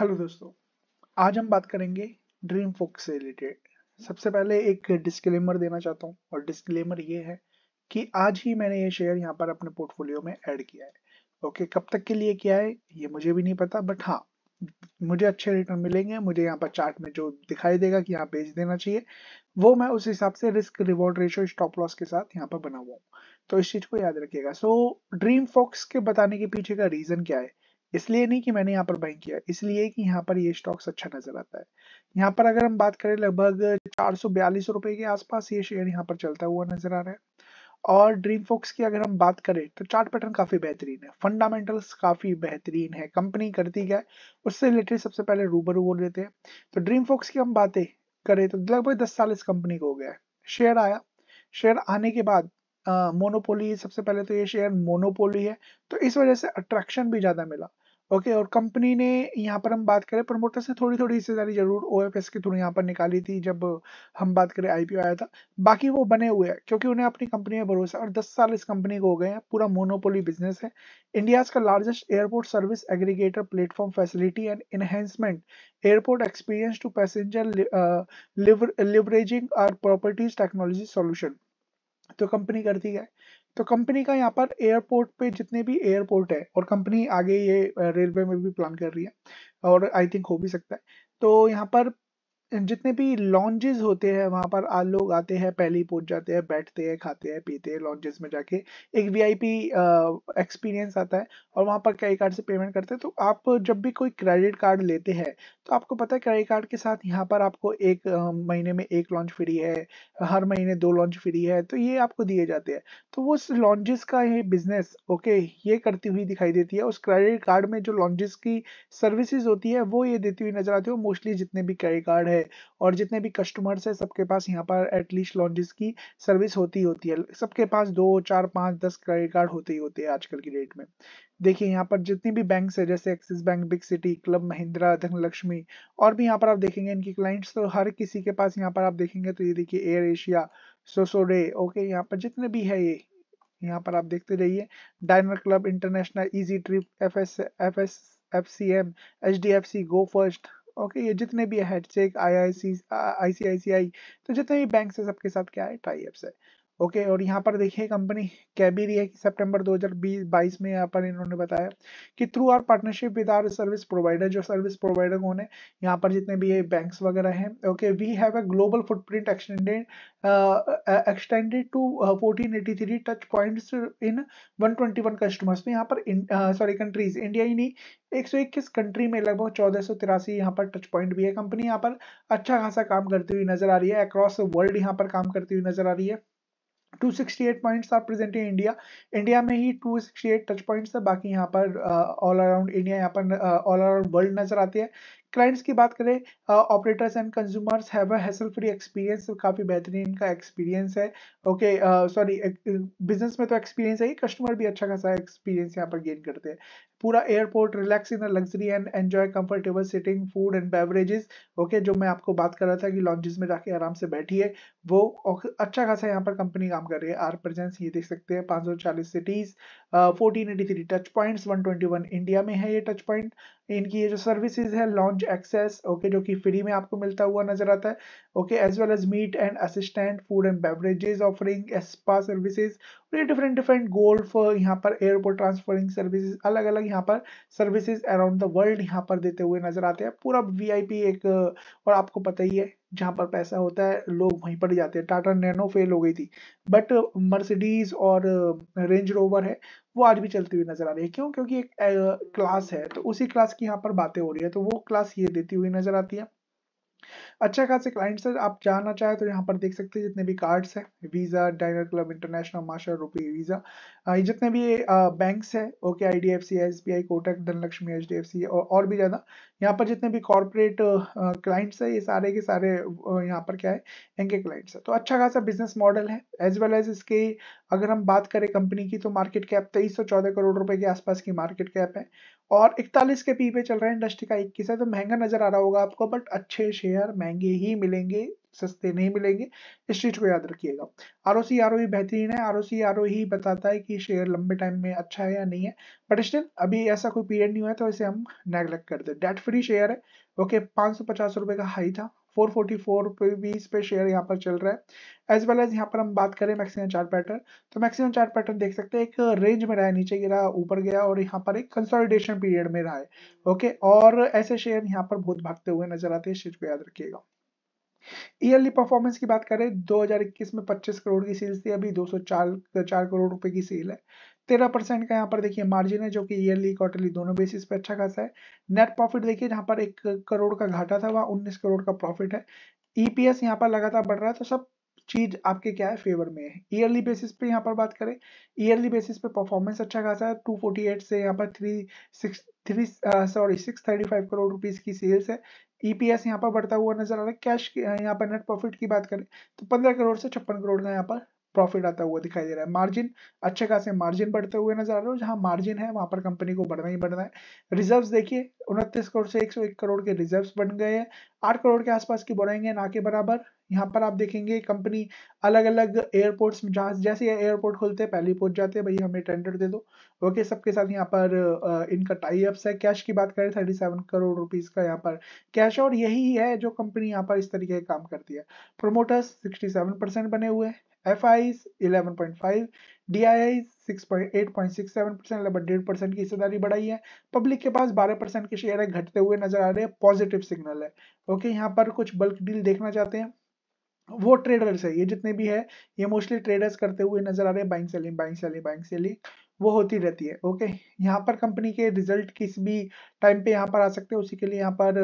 Hello दोस्तों आज हम बात करेंगे ड्रीम फोक से रिलेटेड सबसे पहले एक डिस्क्लेमर देना चाहता हूँ और डिस्क्लेमर ये है कि आज ही मैंने ये शेयर यहाँ पर अपने पोर्टफोलियो में ऐड किया है ओके कब तक के लिए किया है ये मुझे भी नहीं पता बट हाँ मुझे अच्छे रिटर्न मिलेंगे मुझे यहाँ पर चार्ट में जो दिखाई देगा कि यहाँ बेच देना चाहिए वो मैं उस हिसाब से risk reward ratio stop loss के साथ यहाँ पर बना हुआ हूँ तो इस चीज को याद रखिएगा सो ड्रीम फॉक्स के बताने के पीछे का रीजन क्या है इसलिए नहीं कि मैंने यहाँ पर बाइंग किया इसलिए कि यहाँ पर ये स्टॉक्स अच्छा नजर आता है यहाँ पर अगर हम बात करें लगभग चार सौ बयालीस रुपए के आसपास ये शेयर यहाँ पर चलता हुआ नजर आ रहा है और ड्रीम फोक्स की अगर हम बात करें तो चार्ट पैटर्न काफी बेहतरीन है फंडामेंटल्स काफी बेहतरीन है कंपनी करती क्या उससे रिलेटेड सबसे पहले रूबरू बोल देते हैं तो ड्रीम फोक्स की हम बातें करें तो लगभग दस साल इस कंपनी को हो गया है शेयर आया शेयर आने के बाद मोनोपोली सबसे पहले तो ये शेयर मोनोपोली है तो इस वजह से अट्रैक्शन भी ज्यादा मिला ओके और कंपनी ने यहाँ पर हम बात करें प्रमोटर से थोड़ी थोड़ी हिस्सेदारी जरूर ओ के थ्रू यहाँ पर निकाली थी जब हम बात करें आईपीओ आया था बाकी वो बने हुए हैं क्योंकि उन्हें अपनी कंपनी में भरोसा और 10 साल इस कंपनी को हो गए हैं पूरा मोनोपोली बिजनेस है इंडियाज का largest airport service aggregator platform facility and enhancement airport experience to passenger leveraging our properties technology solution तो कंपनी करती है तो कंपनी का यहाँ पर एयरपोर्ट पे जितने भी एयरपोर्ट है और कंपनी आगे ये रेलवे में भी प्लान कर रही है और आई थिंक हो भी सकता है तो यहाँ पर जितने भी लॉन्जेस होते हैं वहाँ पर आ लोग आते हैं पहले ही पहुँच जाते हैं बैठते हैं खाते हैं पीते हैं लॉन्जेस में जाके एक वीआईपी एक्सपीरियंस आता है और वहाँ पर क्रेडिट कार्ड से पेमेंट करते हैं तो आप जब भी कोई क्रेडिट कार्ड लेते हैं तो आपको पता है क्रेडिट कार्ड के साथ यहाँ पर आपको एक आ, महीने में एक लॉन्च फ्री है हर महीने दो लॉन्च फ्री है तो ये आपको दिए जाते हैं तो वो लॉन्जेस का ये बिजनेस ओके ये करती हुई दिखाई देती है उस क्रेडिट कार्ड में जो लॉन्जेस की सर्विसेज होती है वो ये देती हुई नजर आती है मोस्टली जितने भी क्रेडिट कार्ड है है और जितने भी कस्टमर्स है सबके पास यहाँ पर एटलीस्ट लॉन्जेस की सर्विस होती होती है सबके पास दो चार पाँच दस क्रेडिट कार्ड होते ही होते हैं आजकल की डेट में देखिए यहाँ पर जितनी भी बैंक्स है जैसे Axis Bank big city club Mahindra Dhanlaxmi और भी यहाँ पर आप देखेंगे इनकी क्लाइंट्स तो हर किसी के पास यहाँ पर आप देखेंगे तो ये देखिए एयर एशिया सोसोडे ओके यहाँ पर जितने भी है ये यहाँ पर आप देखते रहिए diner club international easy trip F S F S F C M H D F C go first okay ये जितने भी है आई आई सी आई सी आई सी आई तो जितने भी बैंक है सबके साथ क्या है टाइप्स है ओके और यहाँ पर देखिए कंपनी कह भी रही है कि सितंबर 2022 में यहाँ पर इन्होंने बताया कि through our partnership with our service provider जो सर्विस प्रोवाइडर होने यहाँ पर जितने भी ये बैंक्स वगैरह हैं okay we have a global footprint extended extended to fourteen eighty three touch points in 121 customers तो यहाँ पर सॉरी कंट्रीज इंडिया ही नहीं एक सौ इक्कीस कंट्री में लगभग चौदह सौ तिरासी यहाँ पर टच पॉइंट भी है कंपनी यहाँ पर अच्छा खासा काम करती हुई नजर आ रही है अक्रॉस वर्ल्ड यहाँ पर काम करती हुई नजर आ रही है 268 पॉइंट्स आप प्रेजेंट है इंडिया इंडिया में ही 268 टच पॉइंट्स है बाकी यहाँ पर ऑल अराउंड इंडिया यहाँ पर ऑल अराउंड वर्ल्ड नजर आते हैं क्लाइंट्स की बात करें operators and consumers have a hassle free experience काफ़ी बेहतरीन इनका एक्सपीरियंस है ओके सॉरी बिजनेस में तो एक्सपीरियंस है ही कस्टमर भी अच्छा खासा एक्सपीरियंस यहाँ पर गेन करते हैं पूरा airport relax in luxury and enjoy comfortable seating food and beverages okay जो मैं आपको बात कर रहा था कि लॉन्जेस में जाके आराम से बैठिए वो अच्छा खासा यहाँ पर कंपनी काम कर रही है आर प्रेजेंस ये देख सकते हैं 540 cities fourteen eighty three touch points one India में है ये टच पॉइंट इनकी ये जो सर्विसेज है लॉन्च एक्सेस ओके जो कि फ्री में आपको मिलता हुआ नजर आता है okay as well as meet and assistant food and beverages offering spa services और ये डिफरेंट डिफरेंट गोल्फ यहाँ पर एयरपोर्ट ट्रांसफरिंग सर्विसेज अलग अलग यहाँ पर सर्विसेज अराउंड द वर्ल्ड यहाँ पर देते हुए नजर आते हैं पूरा वीआईपी एक और आपको पता ही है जहाँ पर पैसा होता है लोग वहीं पर जाते हैं टाटा नैनो फेल हो गई थी बट मर्सिडीज और रेंज रोवर है वो आज भी चलती हुई नजर आ रही है क्यों क्योंकि एक क्लास है तो उसी क्लास की यहाँ पर बातें हो रही है तो वो क्लास ये देती हुई नजर आती है अच्छा खासे क्लाइंट्स है आप जाना चाहे तो यहाँ पर देख सकते हैं जितने भी कार्ड्स हैं Visa Diners Club International Master RuPay Visa ये जितने भी बैंक्स है okay I D F C S B I Kotak Dhanlaxmi H D F C और भी ज़्यादा यहाँ पर जितने भी कॉरपोरेट क्लाइंट्स है ये सारे के सारे यहाँ पर क्या है इनके क्लाइंट्स है तो अच्छा खासा बिजनेस मॉडल है एज वेल एज इसके अगर हम बात करें कंपनी की तो मार्केट कैप तेईस सौ चौदह करोड़ रुपए के आसपास की मार्केट कैप है और इकतालीस के पी पे चल रहा है इंडस्ट्री का इक्कीस है तो महंगा नजर आ रहा होगा आपको बट अच्छे शेयर महंगे ही मिलेंगे सस्ते नहीं मिलेंगे इस चीज को याद रखिएगा R O C R O ही बेहतरीन है R O C R O ही बताता है कि शेयर लंबे टाइम में अच्छा है या नहीं है बट स्टिल अभी ऐसा कोई पीरियड नहीं हुआ है तो इसे हम नेग्लेक्ट कर दे डेट फ्री शेयर है ओके पाँच सौ पचास रुपये का हाई था 444 पे भी इस पे शेयर यहाँ पर चल रहा है एज वेल एज यहाँ पर हम बात करें मैक्सिमम चार्ट पैटर्न तो मैक्सिमम चार्ट पैटर्न देख सकते हैं एक रेंज में रहा नीचे गिरा ऊपर गया और यहाँ पर एक कंसोलिडेशन पीरियड में रहा है ओके और ऐसे शेयर यहाँ पर बहुत भागते हुए नजर आते हैं इस चीज को याद रखिएगा ईयरली परफॉर्मेंस की बात करें 2021 में 25 करोड़ की सेल्स थी अभी 204 सौ करोड़ रुपए की सेल है तेरह परसेंट का यहाँ पर देखिए मार्जिन है जो कि ईयरली क्वार्टरली दोनों बेसिस पे अच्छा खासा है नेट प्रॉफिट देखिए जहाँ पर एक करोड़ का घाटा था वहाँ उन्नीस करोड़ का प्रॉफिट है ईपीएस e यहाँ पर लगातार बढ़ रहा है तो सब चीज आपके क्या है फेवर में है ईयरली बेसिस पे यहाँ पर बात करें ईयरली बेसिस पे परफॉर्मेंस अच्छा खासा है 248 से यहाँ पर three six three sorry six thirty five crore rupees की सेल्स है ईपीएस e यहाँ पर बढ़ता हुआ नजर आ रहा है कैश यहाँ पर नेट प्रॉफिट की बात करें तो पंद्रह करोड़ से छप्पन करोड़ का यहाँ पर प्रॉफिट आता हुआ दिखाई दे रहा है मार्जिन अच्छे खासे मार्जिन बढ़ते हुए नजर आ रहे हो जहां मार्जिन है वहां पर कंपनी को बढ़ना ही बढ़ना है रिजर्व्स देखिए उनतीस करोड़ से 101 करोड़ के रिजर्व्स बन गए हैं आठ करोड़ के आसपास की बोराइंग है ना के बराबर यहाँ पर आप देखेंगे कंपनी अलग अलग एयरपोर्ट्स में जहाँ जैसे एयरपोर्ट खोलते हैं पहले पहुंच जाते हैं भाई हमें टेंडर दे दो ओके सबके साथ यहाँ पर इनका टाई अप्स है कैश की बात करें थर्टी सेवन करोड़ रुपीज का यहाँ पर कैश और यही है जो कंपनी यहाँ पर इस तरीके का काम करती है प्रोमोटर्स सिक्सटी सेवन परसेंट बने हुए हैं F I eleven point five D I लगभग डेढ़ की हिस्सेदारी बढ़ाई है पब्लिक के पास बारह परसेंट के शेयर है घटते हुए नजर आ रहे हैं पॉजिटिव सिग्नल है ओके यहाँ पर कुछ बल्क डील देखना चाहते हैं वो ट्रेडर्स है ये जितने भी है ये मोस्टली ट्रेडर्स करते हुए नजर आ रहे हैं buying selling buying selling buying selling वो होती रहती है ओके यहाँ पर कंपनी के रिजल्ट किस भी टाइम पे यहाँ पर आ सकते हैं उसी के लिए यहाँ पर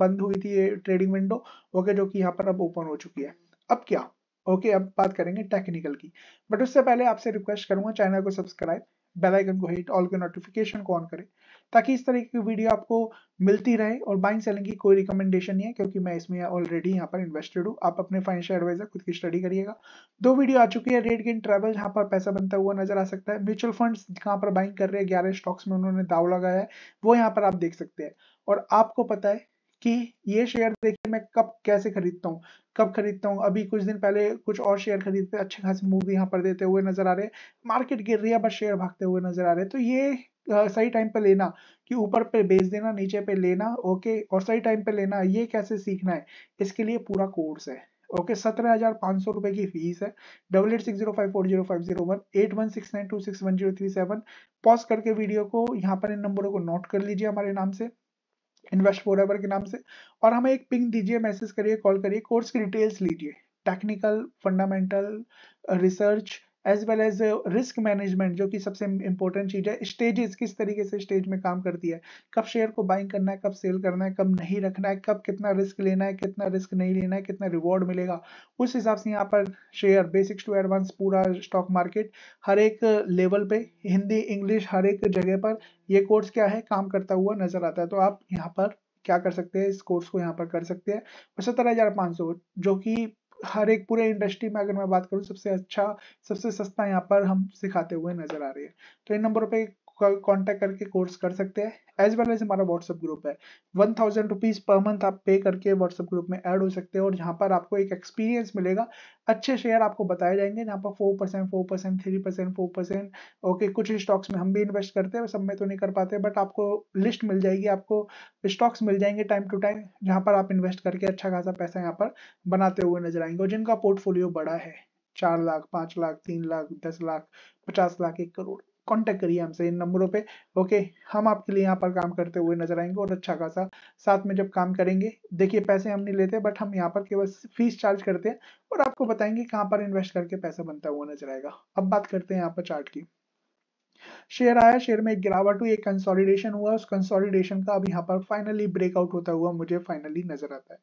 बंद हुई थी ये ट्रेडिंग विंडो ओके जो कि यहाँ पर अब ओपन हो चुकी है अब क्या ओके अब बात करेंगे टेक्निकल की बट उससे पहले आपसे रिक्वेस्ट करूंगा चैनल को सब्सक्राइब बेल आइकन को हिट ऑल के नोटिफिकेशन को ऑन करें ताकि इस तरीके की वीडियो आपको मिलती रहे और बाइंग सेलिंग की कोई रिकमेंडेशन नहीं है क्योंकि मैं इसमें ऑलरेडी यहाँ पर इन्वेस्टेड हूँ आप अपने फाइनेंशियल एडवाइजर खुद की स्टडी करिएगा दो वीडियो आ चुकी है रेड गेन ट्रेवल जहाँ पर पैसा बनता हुआ नजर आ सकता है म्यूचुअल फंड कहाँ पर बाइंग कर रहे हैं ग्यारह स्टॉक्स में उन्होंने दाव लगाया है वो यहाँ पर आप देख सकते हैं और आपको पता है कि ये शेयर देखिए मैं कब कैसे खरीदता हूँ कब खरीदता हूँ अभी कुछ दिन पहले कुछ और शेयर खरीदते अच्छे खासे मूव यहाँ पर देते हुए नजर आ रहे मार्केट गिर रही है बस शेयर भागते हुए नजर आ रहे तो ये सही टाइम पर लेना कि ऊपर पे बेच देना नीचे पे लेना ओके और सही टाइम पे लेना ये कैसे सीखना है इसके लिए पूरा कोर्स है ओके सत्रह हजार पाँच सौ रुपए की फीस है double eight six zero five four zero five zero one eight one six nine two six one zero three seven pause करके वीडियो को यहाँ पर इन नंबरों को नोट कर लीजिए हमारे नाम से इन्वेस्ट एवर के नाम से और हमें एक पिंग दीजिए मैसेज करिए कॉल करिए कोर्स की डिटेल्स लीजिए technical fundamental research as well as risk management जो कि सबसे इंपॉर्टेंट चीज़ है स्टेजेस किस तरीके से स्टेज में काम करती है कब शेयर को बाइंग करना है कब सेल करना है कब नहीं रखना है कब कितना रिस्क लेना है कितना रिस्क नहीं लेना है कितना रिवॉर्ड मिलेगा उस हिसाब से यहाँ पर शेयर बेसिक्स टू एडवांस पूरा स्टॉक मार्केट हर एक लेवल uh, पे हिंदी इंग्लिश हर एक जगह पर ये कोर्स क्या है काम करता हुआ नजर आता है तो आप यहाँ पर क्या कर सकते हैं इस कोर्स को यहाँ पर कर सकते हैं पचहत्तर हज़ार पाँच सौ जो कि हर एक पूरे इंडस्ट्री में अगर मैं बात करूँ सबसे अच्छा सबसे सस्ता यहाँ पर हम सिखाते हुए नजर आ रही है तो इन नंबरों पे कॉन्टेक्ट करके कोर्स कर सकते हैं एज वेल एज हमारा व्हाट्सअप ग्रुप है one thousand rupees per month आप पे करके व्हाट्सअप ग्रुप में ऐड हो सकते हैं और जहाँ पर आपको एक एक्सपीरियंस मिलेगा अच्छे शेयर आपको बताए जाएंगे जहाँ पर four percent four percent three percent four percent okay कुछ स्टॉक्स में हम भी इन्वेस्ट करते हैं सब में तो नहीं कर पाते बट आपको लिस्ट मिल जाएगी आपको स्टॉक्स मिल जाएंगे टाइम टू टाइम जहाँ पर आप इन्वेस्ट करके अच्छा खासा पैसा यहाँ पर बनाते हुए नजर आएंगे और जिनका पोर्टफोलियो बड़ा है चार लाख पांच लाख तीन लाख दस लाख पचास लाख एक करोड़ कांटेक्ट करिए हमसे इन नंबरों पे ओके हम आपके लिए यहाँ पर काम करते हुए नजर आएंगे और अच्छा खासा साथ में जब काम करेंगे देखिए पैसे हम नहीं लेते बट हम यहाँ पर केवल फीस चार्ज करते हैं और आपको बताएंगे कहाँ पर इन्वेस्ट करके पैसा बनता हुआ नजर आएगा अब बात करते हैं यहाँ पर चार्ट की शेयर आया शेयर में एक गिरावट हुई एक कंसोलिडेशन हुआ उस कंसोलिडेशन का अब यहाँ पर फाइनली ब्रेकआउट होता हुआ मुझे फाइनली नजर आता है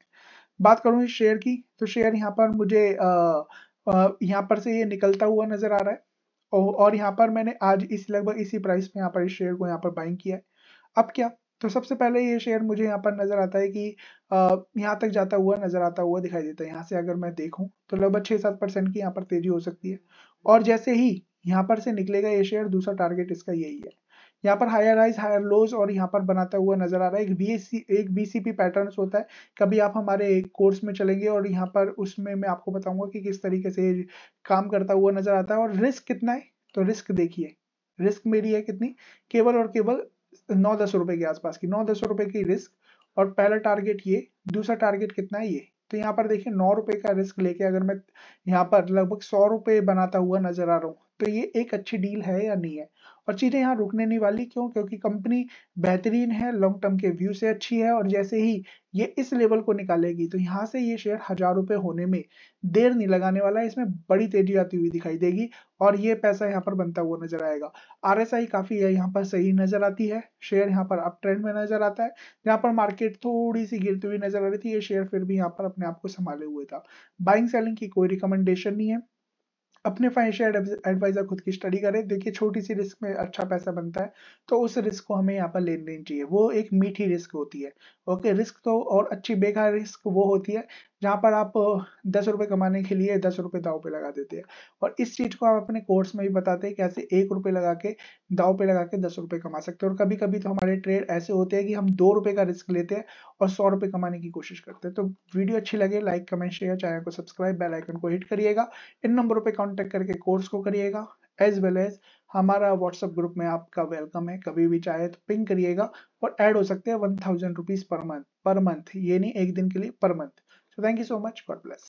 बात करूं इस शेयर की तो शेयर यहाँ पर मुझे अः यहाँ पर से ये निकलता हुआ नजर आ रहा है और यहाँ पर मैंने आज इस लगभग इसी प्राइस में यहाँ पर इस शेयर को यहाँ पर बाइंग किया है अब क्या तो सबसे पहले ये शेयर मुझे यहाँ पर नज़र आता है कि यहाँ तक जाता हुआ नज़र आता हुआ दिखाई देता है यहाँ से अगर मैं देखूँ तो लगभग छह सात परसेंट की यहाँ पर तेजी हो सकती है और जैसे ही यहाँ पर से निकलेगा ये शेयर दूसरा टारगेट इसका यही है यहाँ पर हायर हाइज हायर लोज और यहाँ पर बनाता हुआ नजर आ रहा है एक बी एक बीसीपी पैटर्न होता है कभी आप हमारे कोर्स में चलेंगे और यहाँ पर उसमें मैं आपको बताऊंगा कि किस तरीके से काम करता हुआ नजर आता है और रिस्क कितना है तो रिस्क देखिए रिस्क मेरी है कितनी केवल और केवल नौ दस रुपए के आसपास की नौ दस रुपए की रिस्क और पहला टारगेट ये दूसरा टारगेट कितना है ये तो यहाँ पर देखिए नौ रुपए का रिस्क लेके अगर मैं यहाँ पर लगभग सौ रुपए बनाता हुआ नजर आ रहा हूँ तो ये एक अच्छी डील है या नहीं है और चीज़ें यहाँ रुकने नहीं वाली क्यों क्योंकि कंपनी बेहतरीन है लॉन्ग टर्म के व्यू से अच्छी है और जैसे ही ये इस लेवल को निकालेगी तो यहाँ से ये शेयर हजार रुपए होने में देर नहीं लगाने वाला है इसमें बड़ी तेजी आती हुई दिखाई देगी और ये पैसा यहाँ पर बनता हुआ नजर आएगा आर काफ़ी है यहाँ पर सही नजर आती है शेयर यहाँ पर अप ट्रेंड में नजर आता है यहाँ पर मार्केट थोड़ी सी गिरती हुई नजर आ रही थी ये शेयर फिर भी यहाँ पर अपने आप को संभाले हुए था बाइंग सेलिंग की कोई रिकमेंडेशन नहीं है अपने फाइनेंशियल एडवाइजर खुद की स्टडी करें देखिए छोटी सी रिस्क में अच्छा पैसा बनता है तो उस रिस्क को हमें यहाँ पर ले लेनी चाहिए वो एक मीठी रिस्क होती है ओके रिस्क तो और अच्छी बेकार रिस्क वो होती है जहाँ पर आप दस रुपये कमाने के लिए दस रुपये दाव पे लगा देते हैं और इस चीज़ को आप अपने कोर्स में भी बताते हैं कैसे एक रुपये लगा के दाव पे लगा के दस रुपये कमा सकते हैं और कभी कभी तो हमारे ट्रेड ऐसे होते हैं कि हम दो रुपये का रिस्क लेते हैं और सौ रुपये कमाने की कोशिश करते हैं तो वीडियो अच्छी लगे लाइक कमेंट शेयर चैनल को सब्सक्राइब बेल आइकन को हिट करिएगा इन नंबरों पर कॉन्टैक्ट करके कोर्स को करिएगा एज वेल एज हमारा व्हाट्सएप ग्रुप में आपका वेलकम है कभी भी चाहे तो पिंग करिएगा और ऐड हो सकते हैं one thousand rupees per month per month ये नहीं एक दिन के लिए per month So thank you so much. God bless.